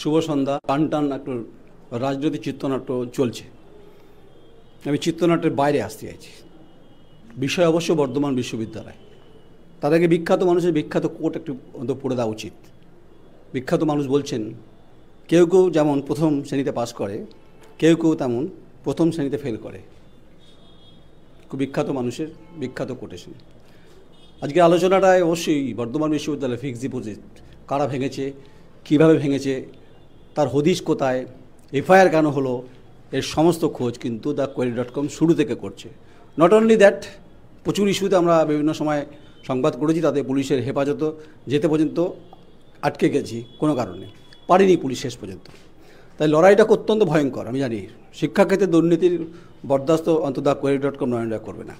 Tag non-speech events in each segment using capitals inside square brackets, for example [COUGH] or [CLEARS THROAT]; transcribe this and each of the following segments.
শুভ সন্ধ্যা টান টান একটু রাজনৈতিক চিত্রনাট্য চলছে আমি চিত্রনাট্যের বাইরে আসতে চাইছি বিষয় অবশ্য বর্ধমান বিশ্ববিদ্যালয় তাদেরকে বিখ্যাত মানুষের বিখ্যাত কোট একটু পড়ে দেওয়া উচিত বিখ্যাত মানুষ বলছেন কেউ কেউ যেমন প্রথম শ্রেণীতে পাশ করে কেউ কেউ তেমন প্রথম শ্রেণীতে ফেল করে খুব বিখ্যাত মানুষের বিখ্যাত কোটেশন আজকে আলোচনাটায় অবশ্যই বর্ধমান বিশ্ববিদ্যালয়ে ফিক্সড ডিপোজিট কারা ভেঙেছে কিভাবে ভেঙেছে তার হদিশ কোথায় এফআইআর কেন হলো এর সমস্ত খোঁজ কিন্তু দ্য কোয়ারি ডট কম শুরু থেকে করছে নট অনলি দ্যাট প্রচুর ইস্যুতে আমরা বিভিন্ন সময় সংবাদ করেছি তাতে পুলিশের হেফাজতও যেতে পর্যন্ত আটকে গেছি কোনো কারণে পারিনি পুলিশ শেষ পর্যন্ত তাই লড়াইটা অত্যন্ত ভয়ঙ্কর আমি জানি শিক্ষাক্ষেত্রে দুর্নীতির বরদাস্ত অন্তত কোয়েরি ডট কম নয়নরা করবে না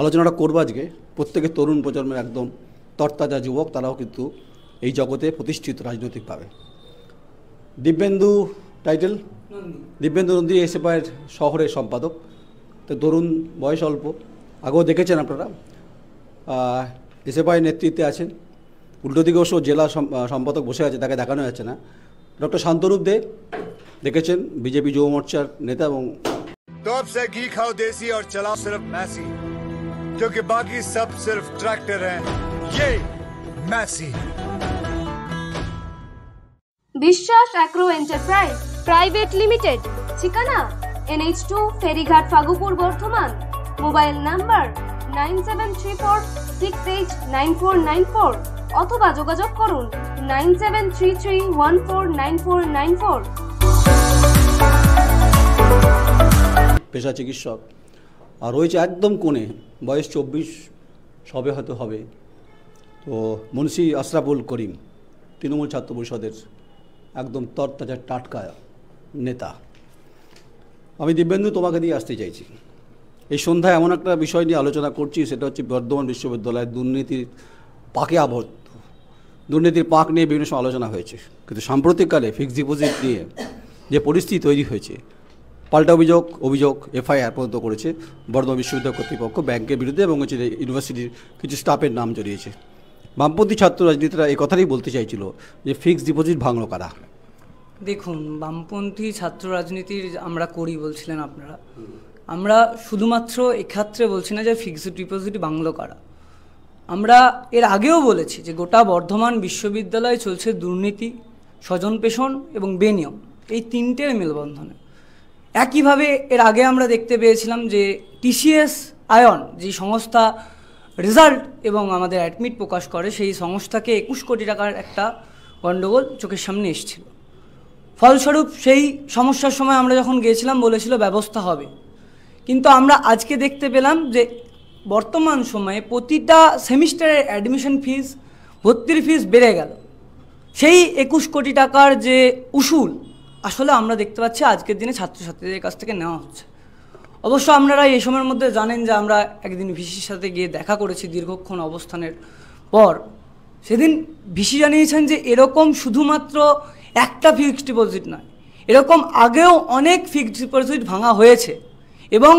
আলোচনাটা করবো আজকে প্রত্যেকের তরুণ প্রজন্মের একদম তরতাজা যুবক তারাও কিন্তু এই জগতে প্রতিষ্ঠিত রাজনৈতিকভাবে দিব্যেন্দু টাইটেল দিব্যেন্দু নন্দী এসএফআইয়ের শহরের সম্পাদক তো তরুণ বয়স অল্প আগেও দেখেছেন আপনারা এসএফআই নেতৃত্বে আছেন উল্টো দিকে অবশ্য জেলা সম্পাদক বসে আছে তাকে দেখানো যাচ্ছে না ডক্টর শান্তরূপ দে দেখেছেন বিজেপি যুব মোর্চার নেতা এবং ঘি খাও দেশি আর চালাও সিফ चलाओ কিন্তু বাকি সব সিফ सब হ্যাঁ tractor Biswas agro enterprise private limited ঠিকানা এনএইচ টু ফেরিঘাট Fagupur Bardhaman mobile number nine seven three four six eight nine four nine four অথবা যোগাযোগ করুন nine seven three three one four nine four nine four পেশা চিকিৎসক আর রয়েছে একদম কোণে বয়স চব্বিশ সবে হয়তো হবে তো মুন্সি আশরাফুল করিম তৃণমূল ছাত্র পরিষদের একদম তরতাজা টাটকা নেতা আমি দিব্যেন্দু তোমাকে দিয়ে আসতে চাইছি এই সন্ধ্যায় এমন একটা বিষয় নিয়ে আলোচনা করছি সেটা হচ্ছে বর্ধমান বিশ্ববিদ্যালয়ের দুর্নীতির পাকে আবদ্ধ দুর্নীতির পাক নিয়ে বিভিন্ন সময় আলোচনা হয়েছে কিন্তু সাম্প্রতিককালে ফিক্সড ডিপোজিট নিয়ে যে পরিস্থিতি তৈরি হয়েছে পাল্টা অভিযোগ অভিযোগ এফআইআর পর্যন্ত করেছে বর্ধমান বিশ্ববিদ্যালয় কর্তৃপক্ষ ব্যাংকের বিরুদ্ধে এবং হচ্ছে ইউনিভার্সিটির কিছু স্টাফের নাম জড়িয়েছে বামপন্থী ছাত্র রাজনীতিরা এই কথাটাই বলতে চাইছিল যে ফিক্সড ডিপোজিট ভাঙলো কারা দেখুন বামপন্থী ছাত্র রাজনীতির আমরা করি বলছিলেন আপনারা আমরা শুধুমাত্র এক্ষেত্রে বলছি না যে ফিক্সড ডিপোজিট বাংলো কারা আমরা এর আগেও বলেছি যে গোটা বর্ধমান বিশ্ববিদ্যালয়ে চলছে দুর্নীতি স্বজন পেষণ এবং বেনিয়ম এই তিনটের মেলবন্ধনে একইভাবে এর আগে আমরা দেখতে পেয়েছিলাম যে টিসিএস আয়ন যে সংস্থা রেজাল্ট এবং আমাদের অ্যাডমিট প্রকাশ করে সেই সংস্থাকে একুশ কোটি টাকার একটা গণ্ডগোল চোখের সামনে এসেছিল ফলস্বরূপ সেই সমস্যার সময় আমরা যখন গিয়েছিলাম বলেছিল ব্যবস্থা হবে কিন্তু আমরা আজকে দেখতে পেলাম যে বর্তমান সময়ে প্রতিটা সেমিস্টারের অ্যাডমিশন ফিস ভর্তির ফিস বেড়ে গেল সেই একুশ কোটি টাকার যে উসুল আসলে আমরা দেখতে পাচ্ছি আজকের দিনে ছাত্রছাত্রীদের কাছ থেকে নেওয়া হচ্ছে অবশ্য আপনারা এই সময়ের মধ্যে জানেন যে আমরা একদিন ভিসির সাথে গিয়ে দেখা করেছি দীর্ঘক্ষণ অবস্থানের পর সেদিন ভিসি জানিয়েছেন যে এরকম শুধুমাত্র একটা ফিক্সড ডিপোজিট নয় এরকম আগেও অনেক ফিক্সড ডিপোজিট ভাঙা হয়েছে এবং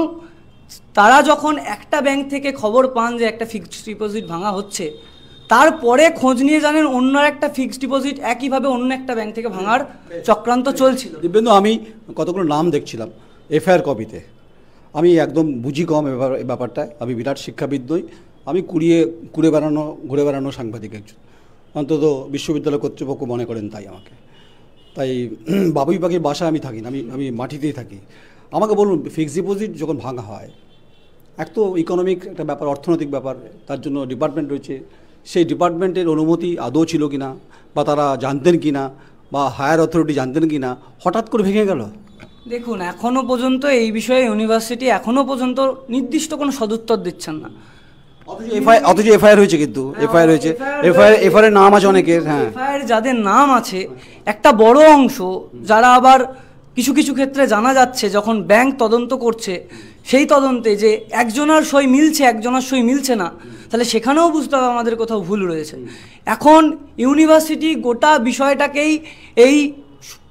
তারা যখন একটা ব্যাংক থেকে খবর পান যে একটা ফিক্সড ডিপোজিট ভাঙা হচ্ছে তারপরে খোঁজ নিয়ে জানেন অন্য একটা ফিক্সড ডিপোজিট একইভাবে অন্য একটা ব্যাংক থেকে ভাঙার চক্রান্ত চলছিল দিব্যেন্দু আমি কতগুলো নাম দেখছিলাম এফআইআর কপিতে আমি একদম বুঝি কম এ ব্যাপারটায় আমি বিরাট শিক্ষাবিদ নই আমি কুড়িয়ে কুড়ে বেড়ানো ঘুরে বেড়ানো সাংবাদিক একজন অন্তত বিশ্ববিদ্যালয় কর্তৃপক্ষ মনে করেন তাই আমাকে তাই [CLEARS THROAT] বাবুই পাখির বাসায় আমি থাকি না আমি আমি মাটিতেই থাকি আমাকে বলুন ফিক্সড ডিপোজিট যখন ভাঙা হয় এক তো ইকোনমিক একটা ব্যাপার অর্থনৈতিক ব্যাপার তার জন্য ডিপার্টমেন্ট রয়েছে সেই ডিপার্টমেন্টের অনুমতি আদৌ ছিল কি না বা তারা জানতেন কি না বা হায়ার অথরিটি জানতেন কি না হঠাৎ করে ভেঙে গেল দেখুন এখনও পর্যন্ত এই বিষয়ে ইউনিভার্সিটি এখনও পর্যন্ত নির্দিষ্ট কোনো সদুত্তর দিচ্ছেন না অথচ এফআইআর হয়েছে কিন্তু হ্যাঁ, এফআইআর হয়েছে এফআইআর এফআইআর নাম আছে অনেকের হ্যাঁ এফআইআর যাদের নাম আছে একটা বড় অংশ যারা আবার কিছু কিছু ক্ষেত্রে জানা যাচ্ছে যখন ব্যাংক তদন্ত করছে সেই তদন্তে যে একজনার সই মিলছে একজনার সই মিলছে না তাহলে সেখানেও বুঝতে হবে আমাদের কোথাও ভুল রয়েছে এখন ইউনিভার্সিটি গোটা বিষয়টাকেই এই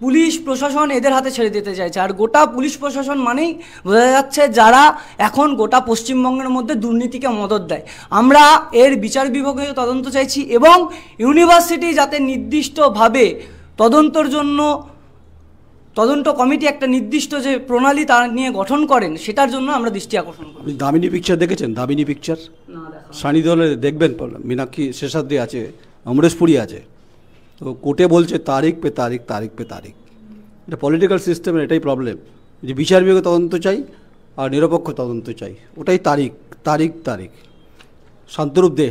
পুলিশ প্রশাসন এদের হাতে ছেড়ে দিতে চাইছে আর গোটা পুলিশ প্রশাসন মানেই বোঝা যাচ্ছে যারা এখন গোটা পশ্চিমবঙ্গের মধ্যে দুর্নীতিকে মদত দেয় আমরা এর বিচার বিভাগীয় তদন্ত চাইছি এবং ইউনিভার্সিটি যাতে নির্দিষ্টভাবে তদন্তর জন্য তদন্ত কমিটি একটা নির্দিষ্ট যে প্রণালী তার নিয়ে গঠন করেন সেটার জন্য আমরা দৃষ্টি আকর্ষণ করি দামিনী পিকচার দেখেছেন দামিনী পিকচার সানি দেখবেন মীনাক্ষী শেষাদ্রী আছে অমরেশপুরী আছে তো কোর্টে বলছে তারিখ পে তারিখ তারিখ পে তারিখ এটা পলিটিক্যাল সিস্টেমের এটাই প্রবলেম যে বিচার বিভাগে তদন্ত চাই আর নিরপেক্ষ তদন্ত চাই ওটাই তারিখ তারিখ তারিখ শান্তরূপ দে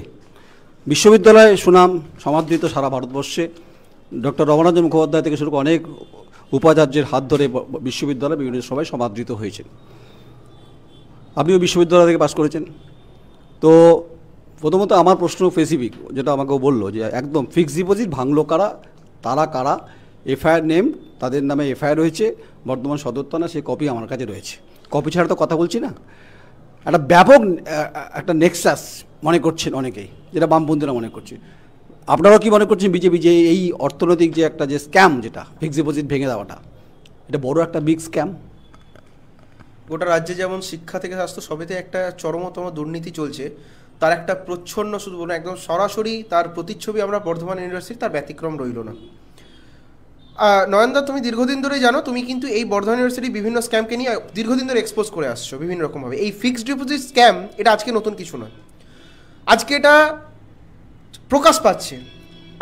বিশ্ববিদ্যালয়ে সুনাম সমাদৃত সারা ভারতবর্ষে ডক্টর রমানন্দ মুখোপাধ্যায় থেকে শুরু করে অনেক উপাচার্যের হাত ধরে বিশ্ববিদ্যালয় বিভিন্ন সবাই সমাদৃত হয়েছেন আপনিও বিশ্ববিদ্যালয় থেকে পাশ করেছেন তো প্রথমত আমার প্রশ্ন স্পেসিফিক যেটা আমাকেও বললো যে একদম ফিক্সড ডিপোজিট ভাঙলো কারা তারা কারা এফআইআর নেম তাদের নামে এফআইআর রয়েছে বর্তমান সদর থানা সেই কপি আমার কাছে রয়েছে কপি ছাড়া তো কথা বলছি না একটা ব্যাপক একটা নেক্সাস মনে করছেন অনেকেই যেটা বামপন্থীরা মনে করছে আপনারাও কি মনে করছেন বিজেপি যে এই অর্থনৈতিক যে একটা যে স্ক্যাম যেটা ফিক্সড ডিপোজিট ভেঙে দেওয়াটা এটা বড় একটা বিগ স্ক্যাম গোটা রাজ্যে যেমন শিক্ষা থেকে স্বাস্থ্য সবেতে একটা চরমতম দুর্নীতি চলছে তার একটা প্রচ্ছন্ন শুধু বলুন একদম সরাসরি তার প্রতিচ্ছবি আমরা বর্ধমান ইউনিভার্সিটি তার ব্যতিক্রম রইল না নয়নদা তুমি দীর্ঘদিন ধরে জানো তুমি কিন্তু এই বর্ধমান ইউনিভার্সিটি বিভিন্ন স্ক্যামকে নিয়ে দীর্ঘদিন ধরে এক্সপোজ করে আসছো বিভিন্ন রকমভাবে এই ফিক্সড ডিপোজিট স্ক্যাম এটা আজকে নতুন কিছু নয় আজকে এটা প্রকাশ পাচ্ছে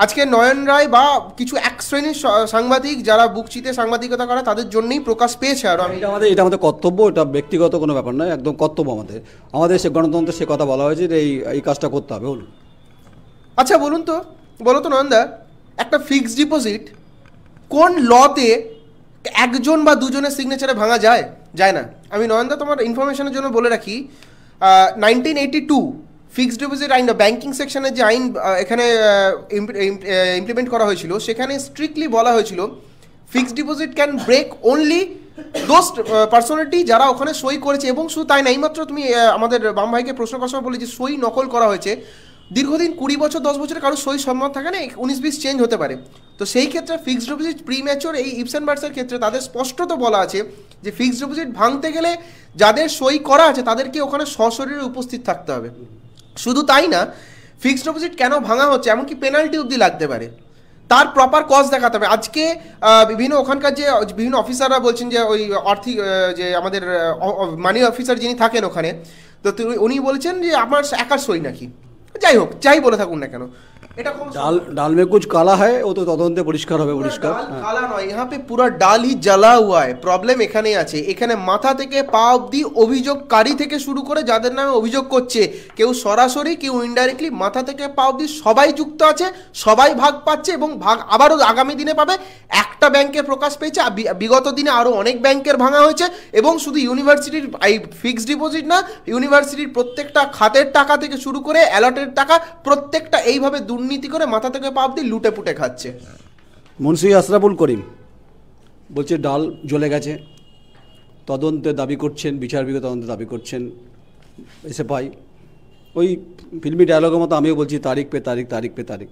আজকে নয়ন রায় বা কিছু এক শ্রেণীর সাংবাদিক যারা বুকচিতে সাংবাদিকতা করে তাদের জন্যই প্রকাশ পেয়েছে আর আমি আমাদের এটা আমাদের কর্তব্য এটা ব্যক্তিগত কোনো ব্যাপার নয় একদম কর্তব্য আমাদের আমাদের সে গণতন্ত্রে সে কথা বলা হয়েছে যে এই এই কাজটা করতে হবে বলুন আচ্ছা বলুন তো বলো তো নয়নদা একটা ফিক্সড ডিপোজিট কোন লতে একজন বা দুজনের সিগনেচারে ভাঙা যায় যায় না আমি নয়নদা তোমার ইনফরমেশনের জন্য বলে রাখি nineteen eighty two fixed deposit আইন ব্যাংকিং সেকশনের যে আইন এখানে ইমপ্লিমেন্ট করা হয়েছিল সেখানে স্ট্রিক্টলি বলা হয়েছিল fixed deposit can break only দোস্ট পার্সোনালিটি যারা ওখানে সই করেছে এবং শুধু তাই না এইমাত্র তুমি আমাদের বাম ভাইকে প্রশ্ন করার সময় বলে যে সই নকল করা হয়েছে দীর্ঘদিন কুড়ি বছর দশ বছরে কারো সই সম্মত থাকে না উনিশ বিশ চেঞ্জ হতে পারে তো সেই ক্ষেত্রে ফিক্সড ডিপোজিট প্রি ম্যাচোর এই ইপসেন বার্সের ক্ষেত্রে তাদের স্পষ্টত বলা আছে যে ফিক্সড ডিপোজিট ভাঙতে গেলে যাদের সই করা আছে তাদেরকে ওখানে সশরীরে উপস্থিত থাকতে হবে শুধু তাই না ফিক্সড ডিপোজিট কেন ভাঙা হচ্ছে এমনকি পেনাল্টি অবধি লাগতে পারে তার প্রপার কজ দেখাতে হবে আজকে বিভিন্ন ওখানকার যে বিভিন্ন অফিসাররা বলছেন যে ওই আর্থিক যে আমাদের মানি অফিসার যিনি থাকেন ওখানে তো উনি বলছেন যে আমার একার সই নাকি যাই হোক যাই বলে থাকুন না কেন এটা कौन डाल डाल তদন্তে পরিষ্কার হবে পরিষ্কার হ্যাঁ। কালা নয় এখানে পুরো ডালই জ্বালা হুয়া है প্রবলেম এখানেই আছে এখানে মাথা থেকে পা অবধি অভিযোগকারী থেকে শুরু করে যাদের নামে অভিযোগ করছে কেউ সরাসরি কেউ ইনডাইরেক্টলি মাথা থেকে পা অবধি সবাই যুক্ত আছে সবাই ভাগ পাচ্ছে এবং ভাগ আবারও আগামী দিনে পাবে একটা ব্যাংকের প্রকাশ পেয়েছে বিগত দিনে আরও অনেক ব্যাংকের ভাঙা হয়েছে এবং শুধু ইউনিভার্সিটির এই ফিক্সড ডিপোজিট না ইউনিভার্সিটির প্রত্যেকটা খাতের টাকা থেকে শুরু করে অ্যালটের টাকা প্রত্যেকটা এইভাবে দুর্নীতি দুর্নীতি করে মাথা থেকে পাপ দিয়ে লুটে পুটে খাচ্ছে মুন্সি আশরাফুল করিম বলছে ডাল জ্বলে গেছে তদন্তে দাবি করছেন বিচার বিভাগ তদন্তে দাবি করছেন এসে পাই ওই ফিল্মি ডায়লগের মতো আমিও বলছি তারিখ পে তারিখ তারিখ পে তারিখ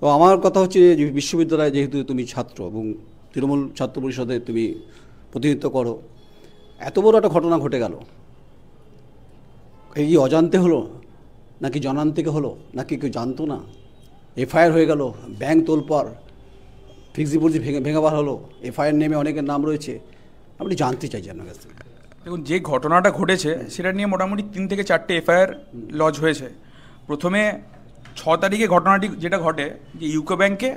তো আমার কথা হচ্ছে যে বিশ্ববিদ্যালয়ে যেহেতু তুমি ছাত্র এবং তৃণমূল ছাত্র পরিষদে তুমি প্রতিনিধিত্ব করো এত বড় একটা ঘটনা ঘটে গেল এই অজান্তে হলো নাকি জনান থেকে হলো নাকি কেউ জানতো না এফআইআর হয়ে গেল ব্যাংক তোলপর ফিক্স ডিপোজিট ভেঙে ভেঙাবার হলো এফআইআর নেমে অনেকের নাম রয়েছে আপনি জানতে চাইছি আপনার কাছে দেখুন যে ঘটনাটা ঘটেছে সেটা নিয়ে মোটামুটি তিন থেকে চারটে এফআইআর লজ হয়েছে প্রথমে ছ তারিখে ঘটনাটি যেটা ঘটে যে ইউকো ব্যাংকে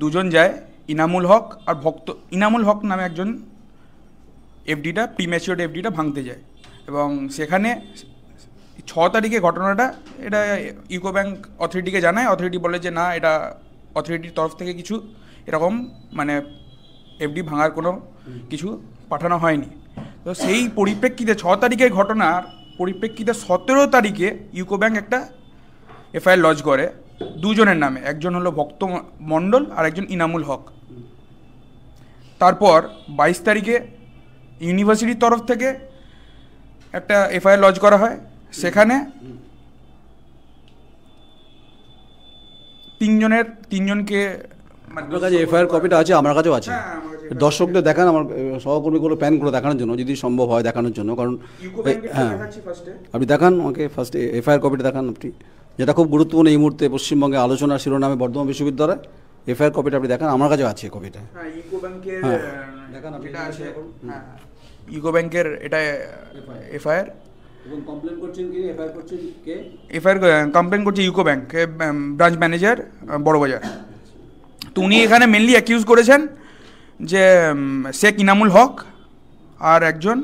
দুজন যায় ইনামুল হক আর ভক্ত ইনামুল হক নামে একজন এফডিটা প্রিম্যাচিওর এফডিটা ভাঙতে যায় এবং সেখানে ছ তারিখে ঘটনাটা এটা ইউকো ব্যাংক অথরিটিকে জানায় অথরিটি বলে যে না এটা অথরিটির তরফ থেকে কিছু এরকম মানে এফডি ভাঙার কোনো কিছু পাঠানো হয়নি তো সেই পরিপ্রেক্ষিতে ছ তারিখের ঘটনার পরিপ্রেক্ষিতে সতেরো তারিখে ইউকো ব্যাংক একটা এফআইআর লজ করে দুজনের নামে একজন হলো ভক্ত মণ্ডল আর একজন ইনামুল হক তারপর বাইশ তারিখে ইউনিভার্সিটির তরফ থেকে একটা এফআইআর লজ করা হয় সেখানে তিনজনের তিনজনকে মানে কাছে এফআইআর কপিটা আছে আমার কাছেও আছে হ্যাঁ, দর্শকদের দেখান আমার সহকর্মীগুলো দেখানোর জন্য যদি সম্ভব হয় দেখানোর জন্য কারণ হ্যাঁ আপনি দেখান আমাকে এফআইআর কপিটা দেখান আপনি যেটা খুব গুরুত্বপূর্ণ এই মুহূর্তে পশ্চিমবঙ্গে আলোচনার শিরোনামে বর্ধমান বিশ্ববিদ্যালয় এফআইআর কপিটা আপনি দেখান আমার কাছেও আছে কপিটা হ্যাঁ, হ্যাঁ। দেখান আপনি ইকো ব্যাংকের এটা এফআইআর এফআইআর কমপ্লেন করছে UCO bank branch manager Burrabazar তো উনি এখানে মেনলি অ্যাকিউজ করেছেন যে শেখ ইনামুল হক আর একজন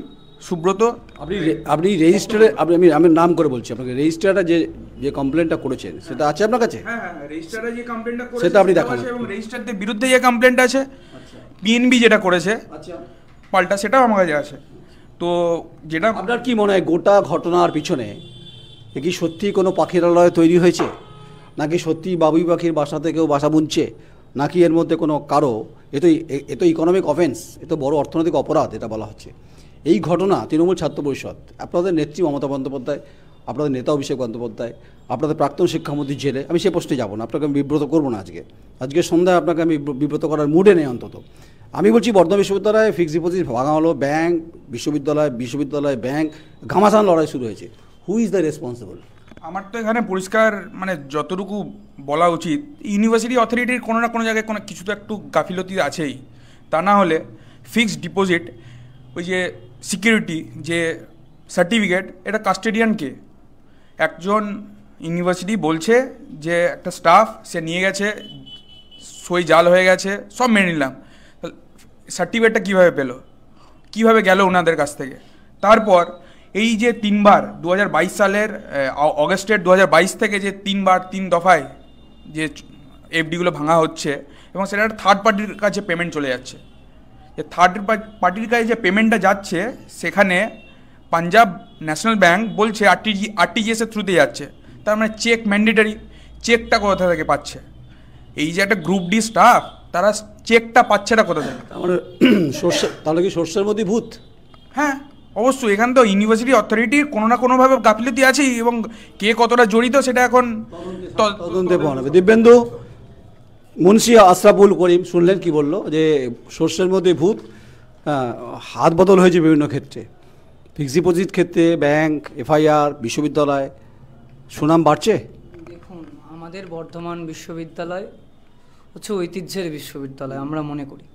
সুব্রত আপনি আপনি রেজিস্টারে আপনি আমি আমি নাম করে বলছি আপনাকে রেজিস্ট্রারটা যে যে কমপ্লেনটা করেছেন সেটা আছে আপনার কাছে হ্যাঁ হ্যাঁ রেজিস্ট্রারটা হ্যাঁ, যে কমপ্লেনটা করেছে সেটা আপনি দেখান এবং রেজিস্ট্রারদের বিরুদ্ধে যে কমপ্লেনটা আছে পিএনবি আচ্ছা। যেটা করেছে আচ্ছা পাল্টা সেটাও আমার কাছে আছে তো যেটা আপনার কি মনে হয় গোটা ঘটনার পিছনে কি সত্যি কোনো পাখিরালয় তৈরি হয়েছে নাকি সত্যি বাবুই পাখির বাসা থেকেও বাসা বুনছে নাকি এর মধ্যে কোনো কারো এ তো এ তো ইকোনমিক অফেন্স এ তো বড় অর্থনৈতিক অপরাধ এটা বলা হচ্ছে এই ঘটনা তৃণমূল ছাত্র পরিষদ আপনাদের নেত্রী মমতা বন্দ্যোপাধ্যায় আপনাদের নেতা অভিষেক বন্দ্যোপাধ্যায় আপনাদের প্রাক্তন শিক্ষামন্ত্রী জেলে আমি সে প্রশ্নে যাবো না আপনাকে আমি বিব্রত করবো না আজকে আজকে সন্ধ্যায় আপনাকে আমি বিব্রত করার মুডে নেই অন্তত আমি বলছি বর্ধমান বিশ্ববিদ্যালয়ে ফিক্সড ডিপোজিট ভাঙা হলো ব্যাংক বিশ্ববিদ্যালয় বিশ্ববিদ্যালয় ব্যাংক ঘামাসান লড়াই শুরু হয়েছে হু ইজ দ্য রেসপন্সিবল আমার তো এখানে পরিষ্কার মানে যতটুকু বলা উচিত ইউনিভার্সিটি অথরিটির কোনো না কোনো জায়গায় কোনো কিছু তো একটু গাফিলতি আছেই তা না হলে ফিক্সড ডিপোজিট ওই যে সিকিউরিটি যে সার্টিফিকেট এটা কাস্টেডিয়ানকে একজন ইউনিভার্সিটি বলছে যে একটা স্টাফ সে নিয়ে গেছে সই জাল হয়ে গেছে সব মেনে নিলাম সার্টিফিকেটটা কীভাবে পেলো কীভাবে গেল ওনাদের কাছ থেকে তারপর এই যে তিনবার দু সালের অগস্টের দু থেকে যে তিনবার তিন দফায় যে এফডিগুলো ভাঙা হচ্ছে এবং সেটা থার্ড পার্টির কাছে পেমেন্ট চলে যাচ্ছে যে থার্ড পার্টির কাছে যে পেমেন্টটা যাচ্ছে সেখানে পাঞ্জাব ন্যাশনাল ব্যাংক বলছে আরটিজি আরটিজিএসের থ্রুতে যাচ্ছে তার মানে চেক ম্যান্ডেটারি চেকটা কোথা থেকে পাচ্ছে এই যে একটা গ্রুপ ডি স্টাফ তারা চেকটা পাচ্ছে না কোথা থেকে আমার মানে সর্ষে তাহলে কি সর্ষের মধ্যে ভূত হ্যাঁ অবশ্যই এখান তো ইউনিভার্সিটি অথরিটির কোনো না কোনোভাবে গাফিলতি আছে এবং কে কতটা জড়িত সেটা এখন তদন্তে পাওয়া দিব্যেন্দু মুন্সি আশরাফুল করিম শুনলেন কি বলল যে সর্ষের মধ্যে ভূত হ্যাঁ, হাত বদল হয়েছে বিভিন্ন ক্ষেত্রে ফিক্স ডিপোজিট ক্ষেত্রে ব্যাংক এফআইআর বিশ্ববিদ্যালয় সুনাম বাড়ছে দেখুন আমাদের বর্ধমান বিশ্ববিদ্যালয় হচ্ছে ঐতিহ্যের বিশ্ববিদ্যালয় আমরা মনে করি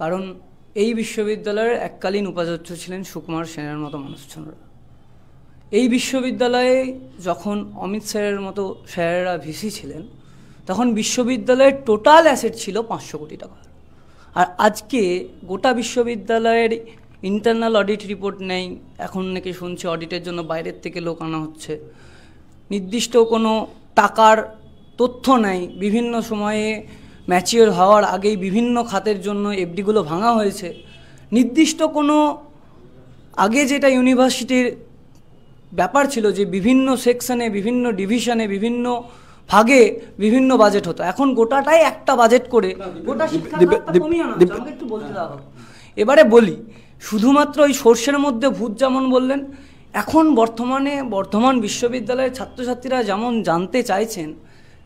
কারণ এই বিশ্ববিদ্যালয়ের এককালীন উপাচার্য ছিলেন সুকুমার সেনের মতো মানুষজনরা এই বিশ্ববিদ্যালয়ে যখন অমিত স্যারের মতো স্যারেরা ভিসি ছিলেন তখন বিশ্ববিদ্যালয়ের টোটাল অ্যাসেট ছিল পাঁচশো কোটি টাকা আর আজকে গোটা বিশ্ববিদ্যালয়ের ইন্টারনাল অডিট রিপোর্ট নেই এখন নাকি শুনছি অডিটের জন্য বাইরের থেকে লোক আনা হচ্ছে নির্দিষ্ট কোনো টাকার তথ্য নেয় বিভিন্ন সময়ে ম্যাচিওর হওয়ার আগেই বিভিন্ন খাতের জন্য এফডিগুলো ভাঙা হয়েছে নির্দিষ্ট কোনো আগে যেটা ইউনিভার্সিটির ব্যাপার ছিল যে বিভিন্ন সেকশনে বিভিন্ন ডিভিশনে বিভিন্ন ভাগে বিভিন্ন বাজেট হতো এখন গোটাটাই একটা বাজেট করে গোটা একটু বলতে দাও এবারে বলি শুধুমাত্র ওই সর্ষের মধ্যে ভূত যেমন বললেন এখন বর্তমানে বর্ধমান বিশ্ববিদ্যালয়ের ছাত্রছাত্রীরা যেমন জানতে চাইছেন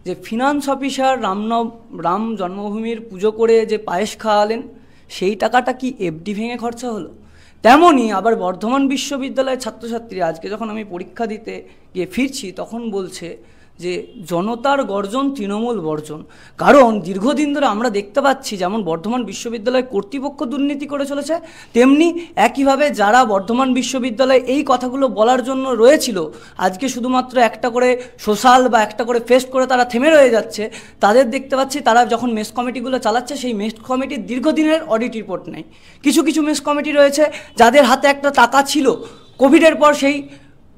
যে ফিনান্স অফিসার রামনব রাম জন্মভূমির পুজো করে যে পায়েস খাওয়ালেন সেই টাকাটা কি এফডি ভেঙে খরচা হলো তেমনই আবার বর্ধমান বিশ্ববিদ্যালয়ের ছাত্রছাত্রী আজকে যখন আমি পরীক্ষা দিতে গিয়ে ফিরছি তখন বলছে যে জনতার গর্জন তৃণমূল বর্জন কারণ দীর্ঘদিন ধরে আমরা দেখতে পাচ্ছি যেমন বর্ধমান বিশ্ববিদ্যালয় কর্তৃপক্ষ দুর্নীতি করে চলেছে তেমনি একইভাবে যারা বর্ধমান বিশ্ববিদ্যালয়ে এই কথাগুলো বলার জন্য রয়েছিল আজকে শুধুমাত্র একটা করে সোশ্যাল বা একটা করে ফেস্ট করে তারা থেমে রয়ে যাচ্ছে তাদের দেখতে পাচ্ছি তারা যখন মেস কমিটিগুলো চালাচ্ছে সেই মেস কমিটির দীর্ঘদিনের অডিট রিপোর্ট নেই কিছু কিছু মেস কমিটি রয়েছে যাদের হাতে একটা টাকা ছিল কোভিডের পর সেই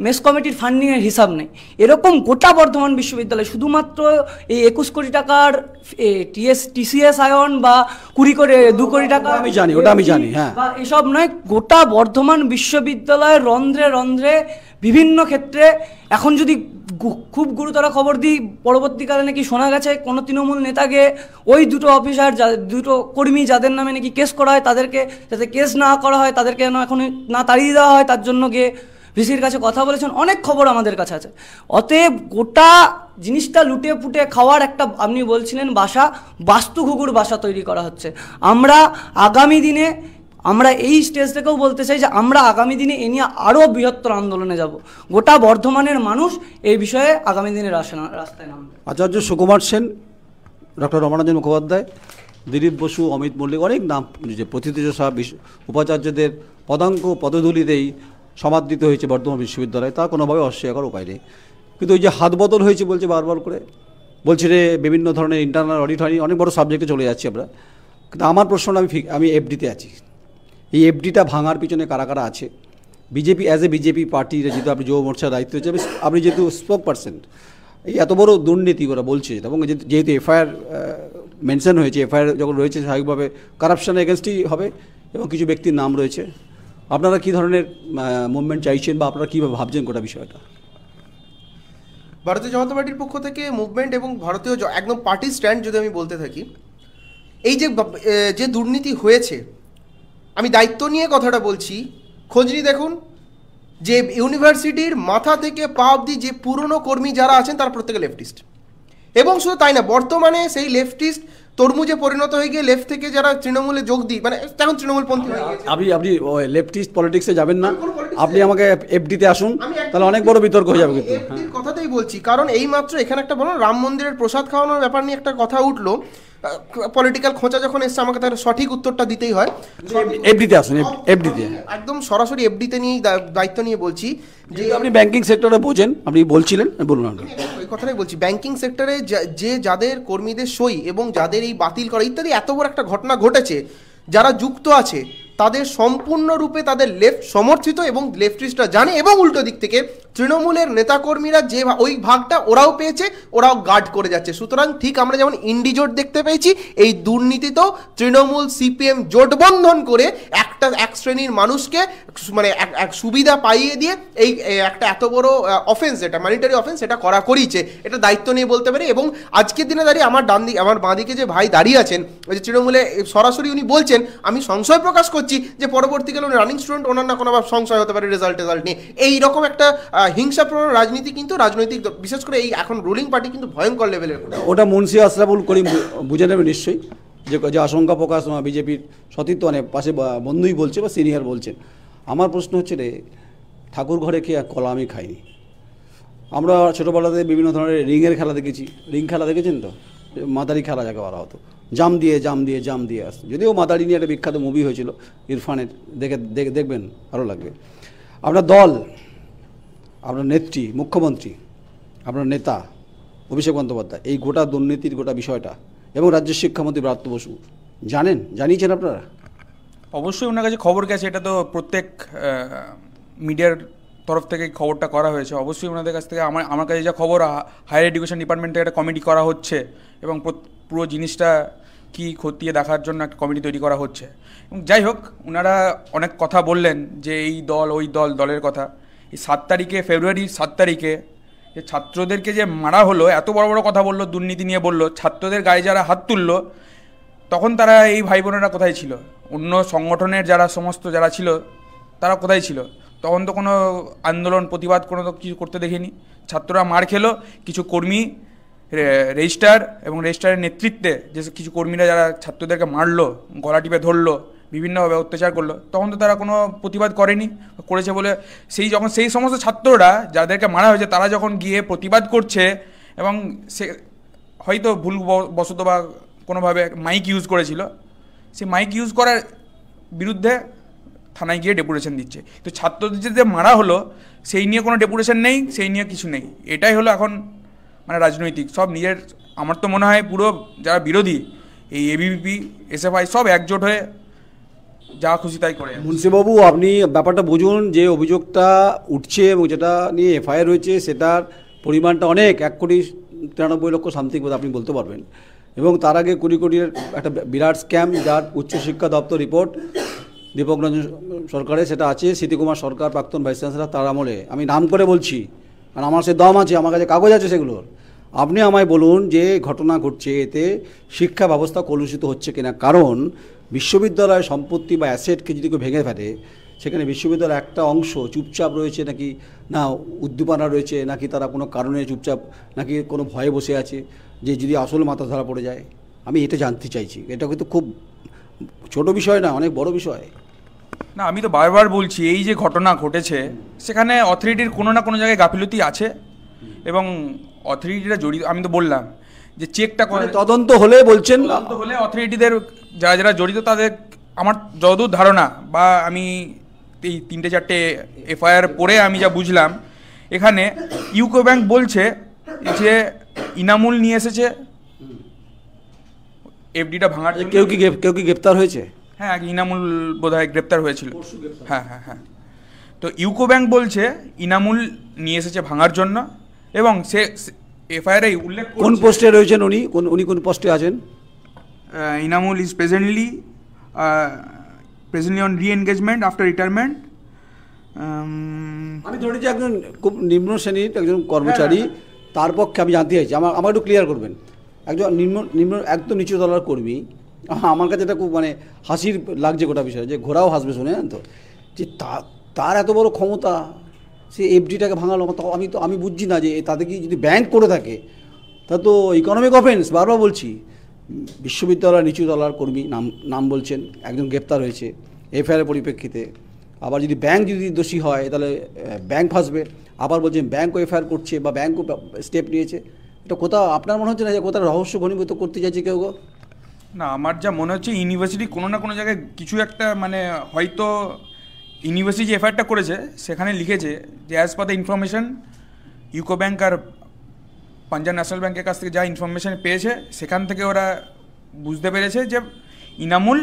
মেস কমিটির ফান্ডিংয়ের হিসাব নেই এরকম গোটা বর্ধমান বিশ্ববিদ্যালয় শুধুমাত্র এই একুশ কোটি টাকার টিএস টিসিএস আয়ন বা কুড়ি কোটি দু কোটি টাকা আমি জানি ওটা আমি জানি হ্যাঁ বা এসব নয় গোটা বর্ধমান বিশ্ববিদ্যালয়ের রন্ধ্রে রন্ধ্রে বিভিন্ন ক্ষেত্রে এখন যদি খুব গুরুতর খবর দিই পরবর্তীকালে নাকি শোনা গেছে কোনো তৃণমূল নেতাকে ওই দুটো অফিসার দুটো কর্মী যাদের নামে নাকি কেস করা হয় তাদেরকে যাতে কেস না করা হয় তাদেরকে এখন না তাড়িয়ে দেওয়া হয় তার জন্য গিয়ে ভিসির কাছে কথা বলেছেন অনেক খবর আমাদের কাছে আছে অতএব গোটা জিনিসটা লুটে পুটে খাওয়ার একটা আপনি বলছিলেন বাসা বাস্তু ঘুঘুর বাসা তৈরি করা হচ্ছে আমরা আগামী দিনে আমরা এই স্টেজ থেকেও বলতে চাই যে আমরা আগামী দিনে এ নিয়ে আরও বৃহত্তর আন্দোলনে যাব গোটা বর্ধমানের মানুষ এই বিষয়ে আগামী দিনে রাস্তায় নামবে আচার্য সুকুমার সেন ডক্টর রমানন্দন মুখোপাধ্যায় দিলীপ বসু অমিত মল্লিক অনেক নাম যে প্রতীতিজ সাহা উপাচার্যদের পদাঙ্ক পদধূলিতেই সমাদৃত হয়েছে বর্ধমান বিশ্ববিদ্যালয়ে তা কোনোভাবে অস্বীকার করার উপায় নেই কিন্তু ওই যে হাত বদল হয়েছে বলছে বারবার করে বলছে রে বিভিন্ন ধরনের ইন্টারনাল অডিট হয়নি অনেক বড় সাবজেক্টে চলে যাচ্ছি আমরা কিন্তু আমার প্রশ্নটা আমি আমি এফডিতে আছি এই এফডিটা ভাঙার পিছনে কারা কারা আছে BJP as a BJP party যেহেতু আপনি যুব মোর্চার দায়িত্ব হচ্ছে আপনি যেহেতু স্পোক পার্সন এই এত বড় দুর্নীতি ওরা বলছে এবং যেহেতু এফআইআর মেনশন হয়েছে এফআইআর যখন রয়েছে স্বাভাবিকভাবে কারাপশন এগেনস্টই হবে এবং কিছু ব্যক্তির নাম রয়েছে আপনারা কি ধরনের মুভমেন্ট চাইছেন বা আপনারা কীভাবে ভাবছেন গোটা বিষয়টা ভারতীয় জনতা পার্টির পক্ষ থেকে মুভমেন্ট এবং ভারতীয় একদম পার্টি স্ট্যান্ড যদি আমি বলতে থাকি এই যে যে দুর্নীতি হয়েছে আমি দায়িত্ব নিয়ে কথাটা বলছি খোঁজনি দেখুন যে ইউনিভার্সিটির মাথা থেকে পা অব্দি যে পুরনো কর্মী যারা আছেন তারা প্রত্যেকে লেফটিস্ট এবং শুধু তাই না বর্তমানে সেই লেফটিস্ট তরমুজে পরিণত হয়ে গিয়ে লেফট থেকে যারা তৃণমূলে যোগ দিই মানে এখন তৃণমূল পন্থী হয়ে গেছে আপনি আপনি লেফটিস্ট পলিটিক্সে যাবেন না আপনি আমাকে এফডিতে আসুন তাহলে অনেক বড় বিতর্ক হয়ে যাবে কিন্তু কথাতেই বলছি কারণ এই মাত্র এখানে একটা বলুন রাম মন্দিরের প্রসাদ খাওয়ানোর ব্যাপার নিয়ে একটা কথা উঠলো পলিটিক্যাল খোঁচা যখন এসছে আমাকে তার সঠিক উত্তরটা দিতেই হয় এফডিতে আসুন এফডিতে একদম সরাসরি এফডিতে নিয়েই দায়িত্ব নিয়ে বলছি যে আপনি ব্যাংকিং সেক্টরে বোঝেন আপনি বলছিলেন বলুন হ্যাঁ, ওই কথাটাই বলছি ব্যাংকিং সেক্টরে যে যাদের কর্মীদের সই এবং যাদের এই বাতিল করা ইত্যাদি এত বড় একটা ঘটনা ঘটেছে যারা যুক্ত আছে তাদের সম্পূর্ণরূপে তাদের লেফট সমর্থিত এবং লেফটিস্টরা জানে এবং উল্টো দিক থেকে তৃণমূলের নেতাকর্মীরা যে ওই ভাগটা ওরাও পেয়েছে ওরাও গার্ড করে যাচ্ছে সুতরাং ঠিক আমরা যেমন ইন্ডি জোট দেখতে পেয়েছি এই দুর্নীতিতেও তৃণমূল সিপিএম জোটবন্ধন করে একটা এক শ্রেণীর মানুষকে মানে এক সুবিধা পাইয়ে দিয়ে এই একটা এত বড় অফেন্স এটা মানিটারি অফেন্স সেটা করা করিয়েছে এটা দায়িত্ব নিয়ে বলতে পারি এবং আজকের দিনে দাঁড়িয়ে আমার ডান দিক আমার বাঁদিকে যে ভাই দাঁড়িয়ে আছেন ওই যে তৃণমূলে সরাসরি উনি বলছেন আমি সংশয় প্রকাশ করছি নিচ্ছি যে পরবর্তীকালে উনি রানিং স্টুডেন্ট ওনার না কোনো সংশয় হতে পারে রেজাল্ট টেজাল্ট নিয়ে এইরকম একটা হিংসাপ্রণ রাজনীতি কিন্তু রাজনৈতিক বিশেষ করে এই এখন রুলিং পার্টি কিন্তু ভয়ঙ্কর লেভেলের ওটা মুন্সি আশরাফুল করিম বুঝে নেবে নিশ্চয়ই যে যে আশঙ্কা প্রকাশ বিজেপির সতীর্থ মানে পাশে বন্ধুই বলছে বা সিনিয়র বলছেন আমার প্রশ্ন হচ্ছে রে ঠাকুর ঘরে কে কলা আমি খাইনি আমরা ছোটোবেলাতে বিভিন্ন ধরনের রিংয়ের খেলা দেখেছি রিং খেলা দেখেছেন তো মাদারি খেলা যাকে বলা হতো জাম দিয়ে জাম দিয়ে জাম দিয়ে আসতো যদিও মাদারি নিয়ে একটা বিখ্যাত মুভি হয়েছিল ইরফানের দেখে দেখবেন ভালো লাগবে আপনার দল আপনার নেত্রী মুখ্যমন্ত্রী আপনার নেতা অভিষেক বন্দ্যোপাধ্যায় এই গোটা দুর্নীতির গোটা বিষয়টা এবং রাজ্যের শিক্ষামন্ত্রী ব্রাত্য বসু জানেন জানিয়েছেন আপনারা অবশ্যই ওনার কাছে খবর গেছে এটা তো প্রত্যেক মিডিয়ার তরফ থেকে খবরটা করা হয়েছে অবশ্যই ওনাদের কাছ থেকে আমার আমার কাছে যা খবর হায়ার এডুকেশন ডিপার্টমেন্ট থেকে একটা কমিটি করা হচ্ছে এবং পুরো জিনিসটা কি খতিয়ে দেখার জন্য একটা কমিটি তৈরি করা হচ্ছে এবং যাই হোক ওনারা অনেক কথা বললেন যে এই দল ওই দল দলের কথা এই সাত তারিখে ফেব্রুয়ারি সাত তারিখে যে ছাত্রদেরকে যে মারা হলো এত বড় বড় কথা বললো দুর্নীতি নিয়ে বললো ছাত্রদের গায়ে যারা হাত তুললো তখন তারা এই ভাই বোনেরা কোথায় ছিল অন্য সংগঠনের যারা সমস্ত যারা ছিল তারা কোথায় ছিল তখন তো কোনো আন্দোলন প্রতিবাদ কোনো তো কিছু করতে দেখিনি ছাত্ররা মার খেলো কিছু কর্মী রেজিস্টার এবং রেজিস্টারের নেতৃত্বে যে কিছু কর্মীরা যারা ছাত্রদেরকে মারলো গলা টিপে ধরলো বিভিন্নভাবে অত্যাচার করলো তখন তো তারা কোনো প্রতিবাদ করেনি করেছে বলে সেই যখন সেই সমস্ত ছাত্ররা যাদেরকে মারা হয়েছে তারা যখন গিয়ে প্রতিবাদ করছে এবং সে হয়তো ভুল বশত বা কোনোভাবে মাইক ইউজ করেছিল সে মাইক ইউজ করার বিরুদ্ধে থানায় গিয়ে ডেপুটেশন দিচ্ছে তো ছাত্রদের যে মারা হলো সেই নিয়ে কোনো ডেপুটেশন নেই সেই নিয়ে কিছু নেই এটাই হলো এখন মানে রাজনৈতিক সব নিজের আমার তো মনে হয় পুরো যারা বিরোধী এই এবিপি এসএফআই সব একজোট হয়ে যা খুশি তাই করে মুন্সিবাবু আপনি ব্যাপারটা বুঝুন যে অভিযোগটা উঠছে এবং যেটা নিয়ে এফআইআর রয়েছে সেটার পরিমাণটা অনেক এক কোটি তিরানব্বই লক্ষ সামথিং বোধ আপনি বলতে পারবেন এবং তার আগে কুড়ি কোটির একটা বিরাট স্ক্যাম যার উচ্চশিক্ষা দপ্তর রিপোর্ট দীপক রঞ্জন সরকারের সেটা আছে স্মৃতিকুমার সরকার প্রাক্তন ভাইস চ্যান্সেলার তার আমলে আমি নাম করে বলছি কারণ আমার সে দম আছে আমার কাছে কাগজ আছে সেগুলোর আপনি আমায় বলুন যে ঘটনা ঘটছে এতে শিক্ষা ব্যবস্থা কলুষিত হচ্ছে কিনা কারণ বিশ্ববিদ্যালয়ের সম্পত্তি বা অ্যাসেটকে যদি কেউ ভেঙে ফেলে সেখানে বিশ্ববিদ্যালয়ের একটা অংশ চুপচাপ রয়েছে নাকি না উদ্দীপনা রয়েছে নাকি তারা কোনো কারণে চুপচাপ নাকি কোনো ভয়ে বসে আছে যে যদি আসল মাথা ধরা পড়ে যায় আমি এটা জানতে চাইছি এটা কিন্তু খুব ছোট বিষয় না অনেক বড় বিষয় না আমি তো বারবার বলছি এই যে ঘটনা ঘটেছে সেখানে অথরিটির কোনো না কোনো জায়গায় গাফিলতি আছে এবং অথরিটিরা জড়িত আমি তো বললাম যে চেকটা করে মানে তদন্ত হলে বলছেন তদন্ত হলে অথরিটিদের যারা যারা জড়িত তাদের আমার যতদূর ধারণা বা আমি এই তিনটে চারটে এফআইআর পরে আমি যা বুঝলাম এখানে ইউকো ব্যাংক বলছে যে ইনামুল নিয়ে এসেছে এফডিটা ভাঙার কেউ কি কেউ কি গ্রেপ্তার হয়েছে হ্যাঁ ইনামুল বোধহয় গ্রেপ্তার হয়েছিল হ্যাঁ হ্যাঁ হ্যাঁ তো ইউকো ব্যাংক বলছে ইনামুল নিয়ে এসেছে ভাঙার জন্য এবং সে এফআইআর উল্লেখ কোন পোস্টে রয়েছেন উনি কোন উনি কোন পোস্টে আছেন Inamul is presently presently on reengagement after retirement আমি ধরে যে একজন খুব নিম্ন শ্রেণীর একজন হ্যাঁ, কর্মচারী হ্যাঁ, হ্যাঁ। তার পক্ষে আমি জানতে চাইছি আমার আমার একটু ক্লিয়ার করবেন একজন নিম্ন নিম্ন একদম নিচু তলার কর্মী [LAUGHS] আমার কাছে এটা খুব মানে হাসির লাগছে গোটা বিষয় যে ঘোরাও হাসবে শুনে তো যে তার এত বড় ক্ষমতা সে এফডিটাকে ভাঙালো তো আমি তো আমি বুঝছি না যে তাতে কি যদি ব্যাংক করে থাকে তা তো ইকোনমিক অফেন্স বারবার বলছি বিশ্ববিদ্যালয়ের নিচুতলার কর্মী নাম নাম বলছেন একজন গ্রেপ্তার হয়েছে এফআইআর পরিপ্রেক্ষিতে আবার যদি ব্যাংক যদি দোষী হয় তাহলে ব্যাংক ফাঁসবে আবার বলছেন ব্যাংকও এফআইআর করছে বা ব্যাংকও স্টেপ নিয়েছে এটা কোথাও আপনার মনে হচ্ছে না যে কোথাও রহস্য ঘনীভূত করতে চাইছে কেউ না আমার যা মনে হচ্ছে ইউনিভার্সিটি কোনো না কোনো জায়গায় কিছু একটা মানে হয়তো ইউনিভার্সিটি যে এফআইআরটা করেছে সেখানে লিখেছে যে as per the information UCO bank আর পাঞ্জাব ন্যাশনাল ব্যাঙ্কের কাছ থেকে যা ইনফরমেশান পেয়েছে সেখান থেকে ওরা বুঝতে পেরেছে যে ইনামুল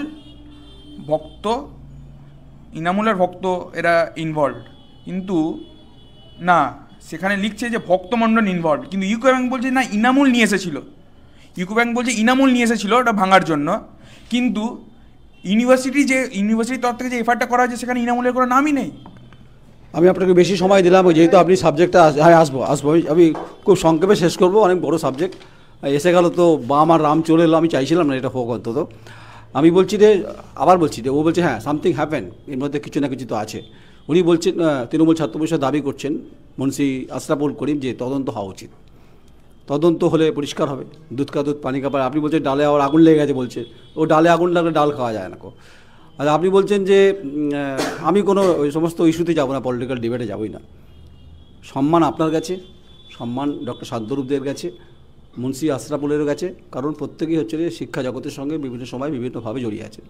ভক্ত ইনামুল আর ভক্ত এরা ইনভলভ কিন্তু না সেখানে লিখছে যে ভক্তমণ্ডল ইনভলভ কিন্তু ইউকো ব্যাঙ্ক বলছে না ইনামুল নিয়ে এসেছিলো ইউকো ব্যাঙ্ক বলছে ইনামুল নিয়ে এসেছিলো ওটা ভাঙার জন্য কিন্তু ইউনিভার্সিটি যে ইউনিভার্সিটির তরফ থেকে যে এফআরটা করা হয়েছে সেখানে ইনামুলের কোনো নামই নেই আমি আপনাকে বেশি সময় দিলাম যেহেতু আপনি সাবজেক্টটা হ্যাঁ আসবো আসবো আমি আমি খুব সংক্ষেপে শেষ করব অনেক বড় সাবজেক্ট এসে গেল তো বা আমার রাম চলে এলো আমি চাইছিলাম না এটা হোক অন্তত আমি বলছি যে আবার বলছি যে ও বলছে হ্যাঁ সামথিং হ্যাপেন এর মধ্যে কিছু না কিছু তো আছে উনি বলছেন তৃণমূল ছাত্র পরিষদ দাবি করছেন মুন্সি আশরাফুল করিম যে তদন্ত হওয়া উচিত তদন্ত হলে পরিষ্কার হবে দুধ কা দুধ পানি কাপড় আপনি বলছেন ডালে আবার আগুন লেগে গেছে বলছে ও ডালে আগুন লাগলে ডাল খাওয়া যায় না কো আর আপনি বলছেন যে আমি কোনো ওই সমস্ত ইস্যুতে যাবো না পলিটিক্যাল ডিবেটে যাবই না সম্মান আপনার কাছে সম্মান ডক্টর সাদ্যরূপদের কাছে মুন্সি আশরাফুলের কাছে কারণ প্রত্যেকেই হচ্ছে যে শিক্ষা জগতের সঙ্গে বিভিন্ন সময় বিভিন্নভাবে জড়িয়ে আছে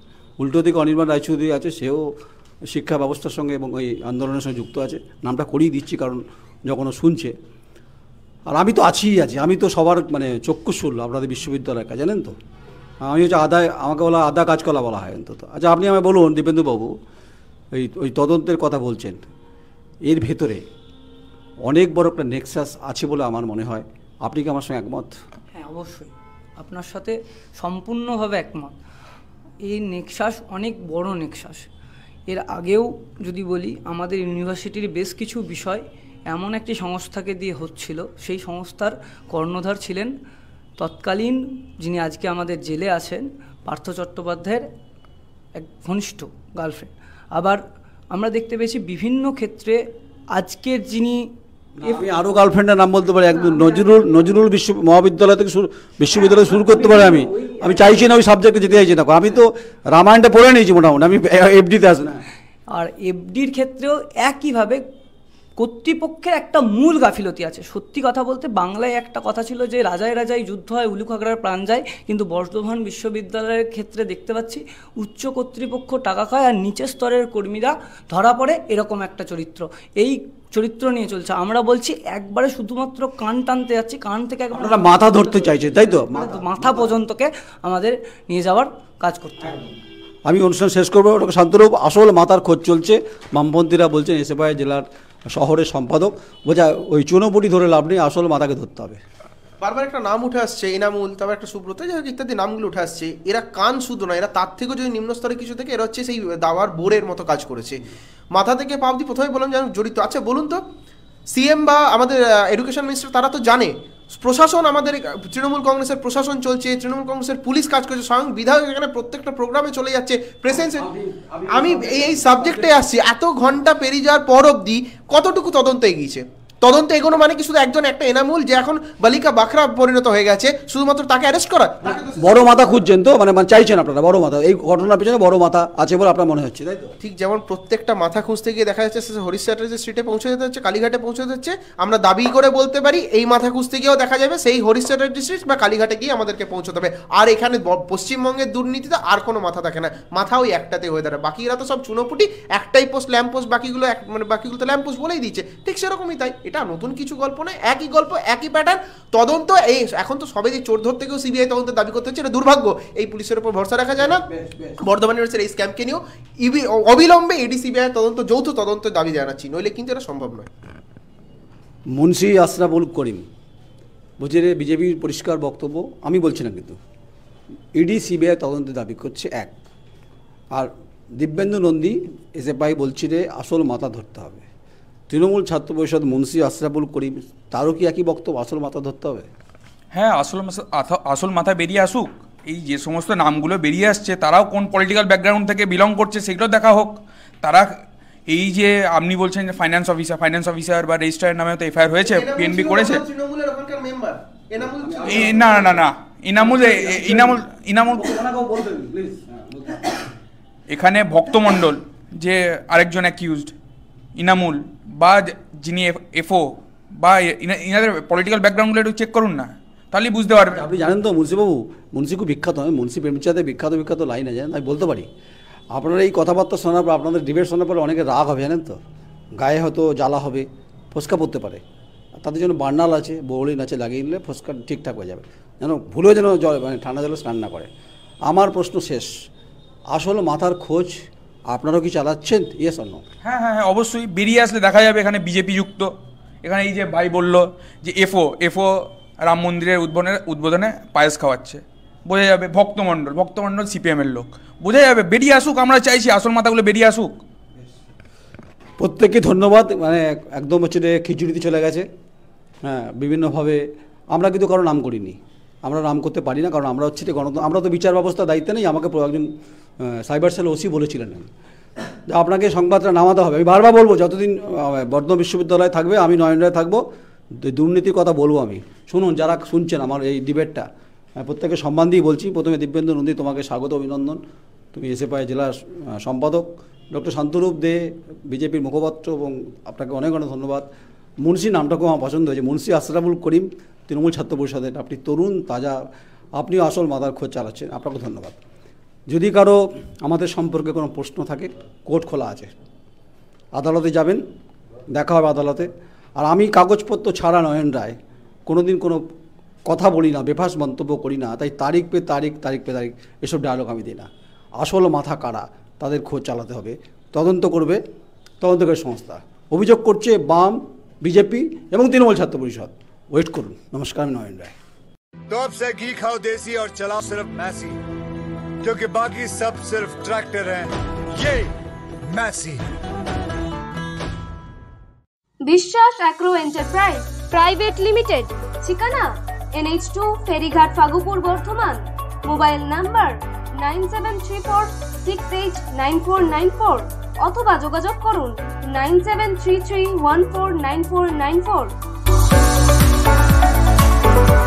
উল্টো দিকে অনির্বাণ রায়চৌধুরী আছে সেও শিক্ষা ব্যবস্থার সঙ্গে এবং ওই আন্দোলনের সঙ্গে যুক্ত আছে নামটা করিয়ে দিচ্ছি কারণ যখন শুনছে আর আমি তো আছি আছি আমি তো সবার মানে চক্ষুশুল আপনাদের বিশ্ববিদ্যালয়ের জানেন তো হ্যাঁ, আমি হচ্ছে আদা আমাকে বলা আদা কাজকলা বলা হয় অন্তত আচ্ছা আপনি আমায় বলুন দীপেন্দুবাবু ওই ওই তদন্তের কথা বলছেন এর ভেতরে অনেক বড় একটা নেক্সাস আছে বলে আমার মনে হয় আপনি কি আমার সঙ্গে একমত হ্যাঁ অবশ্যই আপনার সাথে সম্পূর্ণভাবে একমত এই নেক্সাস অনেক বড় নেক্সাস এর আগেও যদি বলি আমাদের ইউনিভার্সিটির বেশ কিছু বিষয় এমন একটি সংস্থাকে দিয়ে হচ্ছিল সেই সংস্থার কর্ণধার ছিলেন তৎকালীন যিনি আজকে আমাদের জেলে আছেন পার্থ চট্টোপাধ্যায়ের এক ঘনিষ্ঠ গার্লফ্রেন্ড আবার আমরা দেখতে পেয়েছি বিভিন্ন ক্ষেত্রে আজকের যিনি আমি আরও গার্লফ্রেন্ডের নাম বলতে পারি একদম নজরুল নজরুল বিশ্ব মহাবিদ্যালয় থেকে শুরু বিশ্ববিদ্যালয় শুরু করতে পারি আমি আমি চাইছি না ওই সাবজেক্টে যেতে চাইছি না আমি তো রামায়ণটা পড়ে নিয়েছি মোটামুটি আমি এফডিতে আসি না আর এফডির ক্ষেত্রেও একইভাবে কর্তৃপক্ষের একটা মূল গাফিলতি আছে সত্যি কথা বলতে বাংলায় একটা কথা ছিল যে রাজায় রাজায় যুদ্ধ হয় উলুখাগড়ার প্রাণ যায় কিন্তু বর্ধমান বিশ্ববিদ্যালয়ের ক্ষেত্রে দেখতে পাচ্ছি উচ্চ কর্তৃপক্ষ টাকা খায় আর নিচের স্তরের কর্মীরা ধরা পড়ে এরকম একটা চরিত্র এই চরিত্র নিয়ে চলছে আমরা বলছি একবারে শুধুমাত্র কান টানতে যাচ্ছি কান থেকে আমরা মাথা ধরতে চাইছে তাই তো মানে মাথা পর্যন্তকে আমাদের নিয়ে যাওয়ার কাজ করতে হবে আমি অনুষ্ঠান শেষ করবো শান্তরূপ আসল মাথার খোঁজ চলছে বামপন্থীরা বলছেন এসে জেলার শহরের সম্পাদক বোঝা ওই চুনোপুটি ধরে লাভ নেই আসল মাথাকে ধরতে হবে বারবার একটা নাম উঠে আসছে এনামুল তারপর একটা সুব্রত ইত্যাদি নামগুলো উঠে আসছে এরা কান শুধু না এরা তার থেকেও যদি নিম্নস্তরে কিছু থেকে এরা হচ্ছে সেই দাওয়ার বোরের মতো কাজ করেছে মাথা থেকে পাবদি প্রথমে বললাম যে জড়িত আচ্ছা বলুন তো সিএম বা আমাদের এডুকেশন মিনিস্টার তারা তো জানে প্রশাসন আমাদের তৃণমূল কংগ্রেসের প্রশাসন চলছে তৃণমূল কংগ্রেসের পুলিশ কাজ করছে স্বয়ং বিধায়ক এখানে প্রত্যেকটা প্রোগ্রামে চলে যাচ্ছে প্রেসেন্স আমি এই সাবজেক্টে আসছি এত ঘন্টা পেরিয়ে যাওয়ার পর অবধি কতটুকু তদন্ত এগিয়েছে তদন্তে এগোনো মানে কি শুধু একজন একটা এনামুল যে এখন বালিকা বাখরা পরিণত হয়ে গেছে শুধুমাত্র তাকে অ্যারেস্ট করা বড় মাথা খুঁজছেন তো মানে, মানে চাইছেন আপনারা বড় মাথা এই ঘটনার পিছনে বড় মাথা আছে বলে আপনার মনে হচ্ছে তাই তো ঠিক যেমন প্রত্যেকটা মাথা খুঁজতে গিয়ে দেখা যাচ্ছে সে হরিশ চ্যাটার্জি স্ট্রিটে পৌঁছে যেতে হচ্ছে কালীঘাটে পৌঁছে যেতে হচ্ছে আমরা দাবি করে বলতে পারি এই মাথা খুঁজতে গিয়েও দেখা যাবে সেই হরিশ চ্যাটার্জি স্ট্রিট বা কালীঘাটে গিয়ে আমাদেরকে পৌঁছতে হবে আর এখানে পশ্চিমবঙ্গের দুর্নীতিতে আর কোনো মাথা থাকে না মাথা ওই একটাতে হয়ে দাঁড়ায় বাকিরা তো সব চুনোপুটি একটাই পোস্ট ল্যাম্প পোস্ট বাকিগুলো এক মানে বাকিগুলো তো ল্যাম্পোস্ট বলেই দিচ্ছে ঠিক সেরকমই তাই এটা নতুন কিছু গল্প নয় একই গল্প একই প্যাটার্ন তদন্ত এই এখন তো সবাই যে চোর ধরতে গিয়েও সিবিআই তদন্ত দাবি করতে হচ্ছে এটা দুর্ভাগ্য এই পুলিশের উপর ভরসা রাখা যায় না বর্ধমান ইউনিভার্সিটির এই স্ক্যামকে নিয়েও ইবি অবিলম্বে এডি সিবিআই তদন্ত যৌথ তদন্ত দাবি জানাচ্ছি নইলে কিন্তু এটা সম্ভব নয় মুন্সি আশরাবুল করিম বলছে বিজেপির পরিষ্কার বক্তব্য আমি বলছি না কিন্তু ইডি সিবিআই তদন্ত দাবি করছে এক আর দিব্যেন্দু নন্দী এসএফআই বলছি রে আসল মাথা ধরতে হবে তৃণমূল ছাত্র পরিষদ মুন্সি আশরাফুল করিম তারও কি একই বক্তব্য আসল মাথা ধরতে হবে হ্যাঁ আসল আসল মাথা বেরিয়ে আসুক এই যে সমস্ত নামগুলো বেরিয়ে আসছে তারাও কোন পলিটিক্যাল ব্যাকগ্রাউন্ড থেকে বিলং করছে সেগুলো দেখা হোক তারা এই যে আপনি বলছেন যে ফাইন্যান্স অফিসার ফাইন্যান্স অফিসার বা রেজিস্ট্রারের নামে তো এফআইআর হয়েছে পিএনবি করেছে না না না ইনামুল ইনামুল ইনামুল এখানে ভক্তমণ্ডল যে আরেকজন অ্যাকিউজড ইনামুল বা যিনি এফও বা ইনাদের পলিটিক্যাল ব্যাকগ্রাউন্ডগুলো একটু চেক করুন না তাহলেই বুঝতে পারবেন আপনি জানেন তো মুন্সিবাবু মুন্সি খুব বিখ্যাত আমি মুন্সি প্রেমচাঁদের বিখ্যাত বিখ্যাত লাইন আছে আমি বলতে পারি আপনারা এই কথাবার্তা শোনার পর আপনাদের ডিবেট শোনার পরে অনেকে রাগ হবে জানেন তো গায়ে হয়তো জ্বালা হবে ফোসকা পড়তে পারে তাদের জন্য বার্নাল আছে বৌড়ি আছে লাগিয়ে নিলে ফোসকা ঠিকঠাক হয়ে যাবে যেন ভুলেও যেন জল মানে ঠান্ডা জলে স্নান না করে আমার প্রশ্ন শেষ আসল মাথার খোঁজ আপনারাও কি চালাচ্ছেন ইয়েস অন্য হ্যাঁ হ্যাঁ হ্যাঁ অবশ্যই বেরিয়ে আসলে দেখা যাবে এখানে বিজেপি যুক্ত এখানে এই যে ভাই বলল যে এফও এফও রাম মন্দিরের উদ্বোধনের উদ্বোধনে পায়েস খাওয়াচ্ছে বোঝা যাবে ভক্তমণ্ডল ভক্তমণ্ডল সিপিএমের লোক বোঝা যাবে বেরিয়ে আসুক আমরা চাইছি আসল মাথাগুলো বেরিয়ে আসুক প্রত্যেককে ধন্যবাদ মানে একদম হচ্ছে খিচুড়িতে চলে গেছে হ্যাঁ বিভিন্নভাবে আমরা কিন্তু কারো নাম করিনি আমরা নাম করতে পারি না কারণ আমরা হচ্ছে যে গণতন্ত্র আমরা তো বিচার ব্যবস্থা দায়িত্বে নেই আমাকে একজন সাইবার সেল ওসি বলেছিলেন আপনাকে সংবাদটা নামাতে হবে আমি বারবার বলবো যতদিন বর্ধমান বিশ্ববিদ্যালয়ে থাকবে আমি নয়নরায় থাকবো দুর্নীতির কথা বলবো আমি শুনুন যারা শুনছেন আমার এই ডিবেটটা প্রত্যেককে সম্মান দিয়ে বলছি প্রথমে দিব্যেন্দু নন্দী তোমাকে স্বাগত অভিনন্দন তুমি এসএফআই জেলার সম্পাদক ডক্টর শান্তরূপ দে বিজেপির মুখপাত্র এবং আপনাকে অনেক অনেক ধন্যবাদ মুন্সি নামটাকেও আমার পছন্দ হয়েছে মুন্সি আশরাফুল করিম তৃণমূল ছাত্র পরিষদের আপনি তরুণ তাজা আপনিও আসল মাদার খোঁজ চালাচ্ছেন আপনাকে ধন্যবাদ যদি কারো আমাদের সম্পর্কে কোনো প্রশ্ন থাকে কোর্ট খোলা আছে আদালতে যাবেন দেখা হবে আদালতে আর আমি কাগজপত্র ছাড়া নয়ন রায় কোনো দিন কোনো কথা বলি না বেফাস মন্তব্য করি না তাই তারিখ পে তারিখ তারিখ পে তারিখ এসব ডায়লগ আমি দিই না আসল মাথা কারা তাদের খোঁজ চালাতে হবে তদন্ত করবে তদন্তকারী সংস্থা অভিযোগ করছে বাম বিজেপি এবং তৃণমূল ছাত্র পরিষদ ওয়েট করুন নমস্কার আমি নয়ন রায় टॉप से घी खाओ देसी और चलाओ सिर्फ मैसी क्योंकि बाकी सब सिर्फ ट्रैक्टर हैं ये Biswas agro enterprise private limited ঠিকানা এনএইচ টু ফেরিঘাট Fagupur Bardhaman mobile number nine seven three four six eight nine four nine four অথবা যোগাযোগ করুন nine seven three three one four nine four nine four